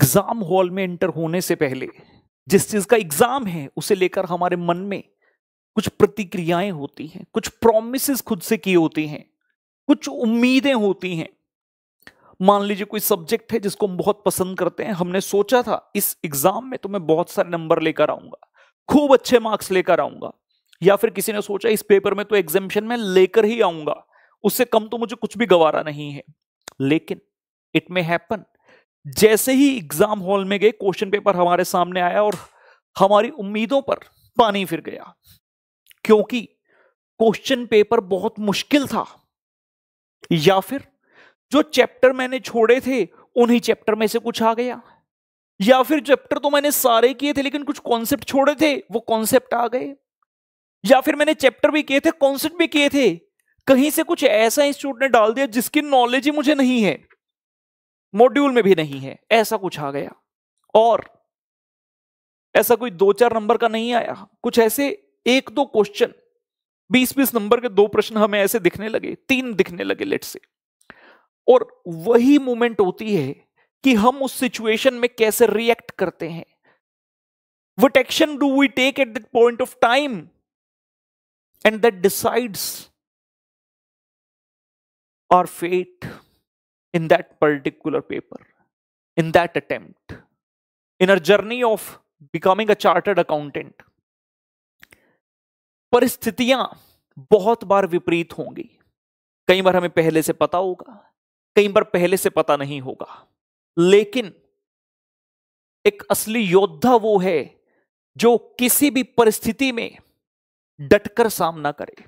Exam hall में enter होने से पहले जिस चीज का एग्जाम है उसे लेकर हमारे मन में कुछ प्रतिक्रियाएं होती हैं कुछ प्रोमिस खुद से की होती हैं कुछ उम्मीदें होती हैं मान लीजिए कोई सब्जेक्ट है जिसको हम बहुत पसंद करते हैं हमने सोचा था इस एग्जाम में तो मैं बहुत सारे नंबर लेकर आऊंगा खूब अच्छे मार्क्स लेकर आऊंगा या फिर किसी ने सोचा इस पेपर में तो एग्जामिशन में लेकर ही आऊंगा उससे कम तो मुझे कुछ भी गवारा नहीं है लेकिन इट मे हैपन जैसे ही एग्जाम हॉल में गए क्वेश्चन पेपर हमारे सामने आया और हमारी उम्मीदों पर पानी फिर गया क्योंकि क्वेश्चन पेपर बहुत मुश्किल था या फिर जो चैप्टर मैंने छोड़े थे उन्हीं चैप्टर में से कुछ आ गया या फिर चैप्टर तो मैंने सारे किए थे लेकिन कुछ कॉन्सेप्ट छोड़े थे वो कॉन्सेप्ट आ गए या फिर मैंने चैप्टर भी किए थे कॉन्सेप्ट भी किए थे कहीं से कुछ ऐसा इंस्टीट्यूट ने डाल दिया जिसकी नॉलेज ही मुझे नहीं है मॉड्यूल में भी नहीं है ऐसा कुछ आ गया और ऐसा कोई दो चार नंबर का नहीं आया कुछ ऐसे एक दो क्वेश्चन बीस बीस नंबर के दो प्रश्न हमें ऐसे दिखने लगे तीन दिखने लगे लेट से और वही मोमेंट होती है कि हम उस सिचुएशन में कैसे रिएक्ट करते हैं what action do we take at that point of time and that decides our fate in that particular paper, in that attempt, in our journey of becoming a chartered accountant. परिस्थितियां बहुत बार विपरीत होंगी कई बार हमें पहले से पता होगा कई बार पहले से पता नहीं होगा लेकिन एक असली योद्धा वो है जो किसी भी परिस्थिति में डटकर सामना करे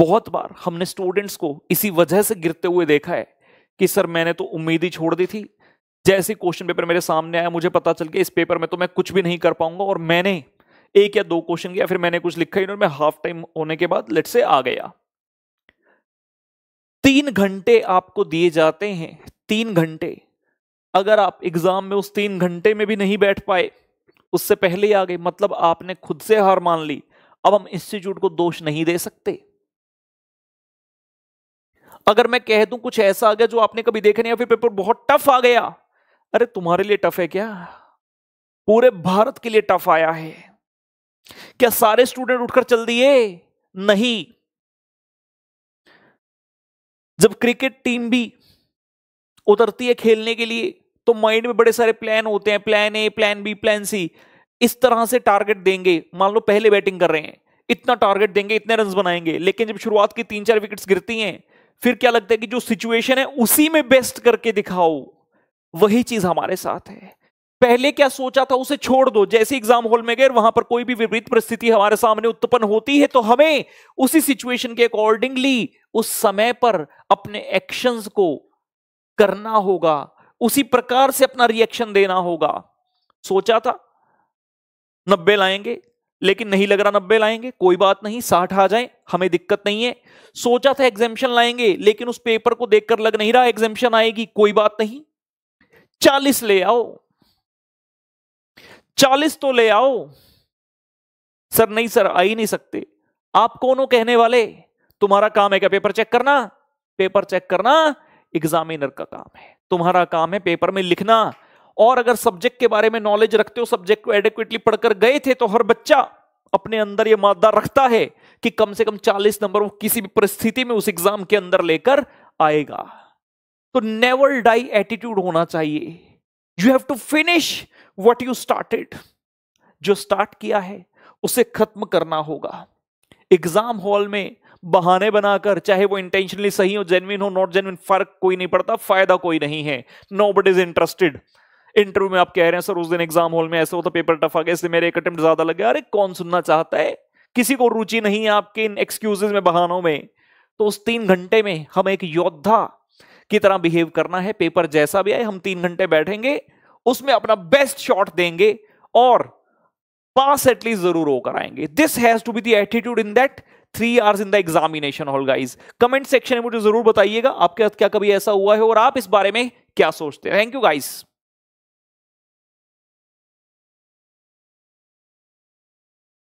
बहुत बार हमने स्टूडेंट्स को इसी वजह से गिरते हुए देखा है कि सर मैंने तो उम्मीद ही छोड़ दी थी जैसे क्वेश्चन पेपर मेरे सामने आया मुझे पता चल गया इस पेपर में तो मैं कुछ भी नहीं कर पाऊंगा और मैंने एक या दो क्वेश्चन किया फिर मैंने कुछ लिखा ही मैं हाफ टाइम होने के बाद लेट से आ गया तीन घंटे आपको दिए जाते हैं तीन घंटे अगर आप एग्जाम में उस तीन घंटे में भी नहीं बैठ पाए उससे पहले ही आ गए मतलब आपने खुद से हार मान ली अब हम इंस्टीट्यूट को दोष नहीं दे सकते अगर मैं कह दूं कुछ ऐसा आ गया जो आपने कभी देखा नहीं या फिर पेपर बहुत टफ आ गया अरे तुम्हारे लिए टफ है क्या पूरे भारत के लिए टफ आया है क्या सारे स्टूडेंट उठकर चल दिए नहीं जब क्रिकेट टीम भी उतरती है खेलने के लिए तो माइंड में बड़े सारे प्लान होते हैं plan A plan B plan C इस तरह से टारगेट देंगे मान लो पहले बैटिंग कर रहे हैं इतना टारगेट देंगे इतने रन बनाएंगे लेकिन जब शुरुआत की तीन चार विकेट्स गिरती हैं फिर क्या लगता है कि जो सिचुएशन है उसी में बेस्ट करके दिखाओ वही चीज हमारे साथ है पहले क्या सोचा था उसे छोड़ दो जैसे एग्जाम हॉल में गए वहां पर कोई भी विपरीत परिस्थिति हमारे सामने उत्पन्न होती है तो हमें उसी सिचुएशन के अकॉर्डिंगली उस समय पर अपने एक्शंस को करना होगा उसी प्रकार से अपना रिएक्शन देना होगा सोचा था नब्बे लाएंगे लेकिन नहीं लग रहा नब्बे लाएंगे कोई बात नहीं साठ आ जाए हमें दिक्कत नहीं है सोचा था एग्जेम्पन लाएंगे लेकिन उस पेपर को देखकर लग नहीं रहा एग्जेम्पन आएगी कोई बात नहीं चालीस ले आओ चालीस तो ले आओ सर नहीं सर आ ही नहीं सकते आप कौन हो कहने वाले तुम्हारा काम है क्या पेपर चेक करना पेपर चेक करना एग्जामिनर का काम है तुम्हारा काम है पेपर में लिखना और अगर सब्जेक्ट के बारे में नॉलेज रखते हो सब्जेक्ट को एडिक्वेटली पढ़कर गए थे तो हर बच्चा अपने अंदर यह मादा रखता है कि कम से कम 40 नंबर वो किसी भी परिस्थिति में उस एग्जाम के अंदर लेकर आएगा तो नेवर डाई एटीट्यूड होना चाहिए you have to finish what you started जो स्टार्ट किया है उसे खत्म करना होगा एग्जाम हॉल में बहाने बनाकर चाहे वो इंटेंशनली सही हो जेनविन हो नॉट जेनविन फर्क कोई नहीं पड़ता फायदा कोई नहीं है no but is interested interview में आप कह रहे हैं सर उस दिन एग्जाम हॉल में ऐसा होता पेपर टफ आ गया इसलिए मेरे एक अटेम्प्ट ज्यादा लगे अरे कौन सुनना चाहता है किसी को रुचि नहीं है आपके इन एक्सक्यूजेज में बहानों में तो उस तीन घंटे में हम एक योद्धा की तरह बिहेव करना है पेपर जैसा भी आए हम तीन घंटे बैठेंगे उसमें अपना बेस्ट शॉट देंगे और पास एटलीस्ट जरूर वो कराएंगे this has to be the attitude in that three hours in the examination hall guys comment section में मुझे जरूर बताइएगा आपके साथ क्या कभी ऐसा हुआ है और आप इस बारे में क्या सोचते हैं थैंक यू गाइज